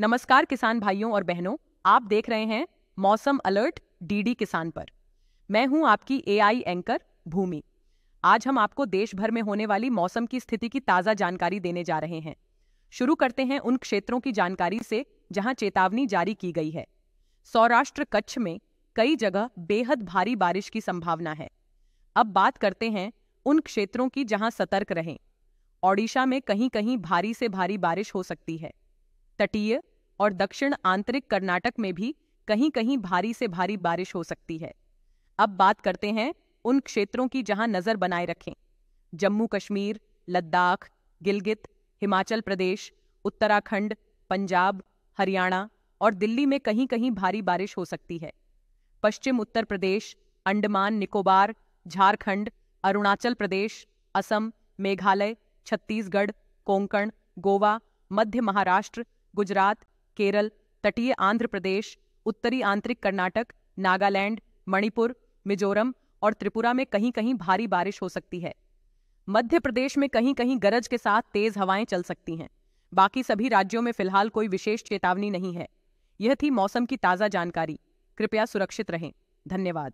नमस्कार किसान भाइयों और बहनों आप देख रहे हैं मौसम अलर्ट डीडी किसान पर मैं हूं आपकी एआई एंकर भूमि आज हम आपको देश भर में होने वाली मौसम की स्थिति की ताज़ा जानकारी देने जा रहे हैं शुरू करते हैं उन क्षेत्रों की जानकारी से जहां चेतावनी जारी की गई है सौराष्ट्र कच्छ में कई जगह बेहद भारी बारिश की संभावना है अब बात करते हैं उन क्षेत्रों की जहां सतर्क रहें ओडिशा में कहीं कहीं भारी से भारी बारिश हो सकती है तटीय और दक्षिण आंतरिक कर्नाटक में भी कहीं कहीं भारी से भारी बारिश हो सकती है अब बात करते हैं उन क्षेत्रों की जहां नजर बनाए रखें जम्मू कश्मीर लद्दाख गिलगित हिमाचल प्रदेश उत्तराखंड पंजाब हरियाणा और दिल्ली में कहीं कहीं भारी बारिश हो सकती है पश्चिम उत्तर प्रदेश अंडमान निकोबार झारखंड अरुणाचल प्रदेश असम मेघालय छत्तीसगढ़ कोंकण गोवा मध्य महाराष्ट्र गुजरात केरल तटीय आंध्र प्रदेश उत्तरी आंतरिक कर्नाटक नागालैंड मणिपुर मिजोरम और त्रिपुरा में कहीं कहीं भारी बारिश हो सकती है मध्य प्रदेश में कहीं कहीं गरज के साथ तेज हवाएं चल सकती हैं बाकी सभी राज्यों में फिलहाल कोई विशेष चेतावनी नहीं है यह थी मौसम की ताज़ा जानकारी कृपया सुरक्षित रहें धन्यवाद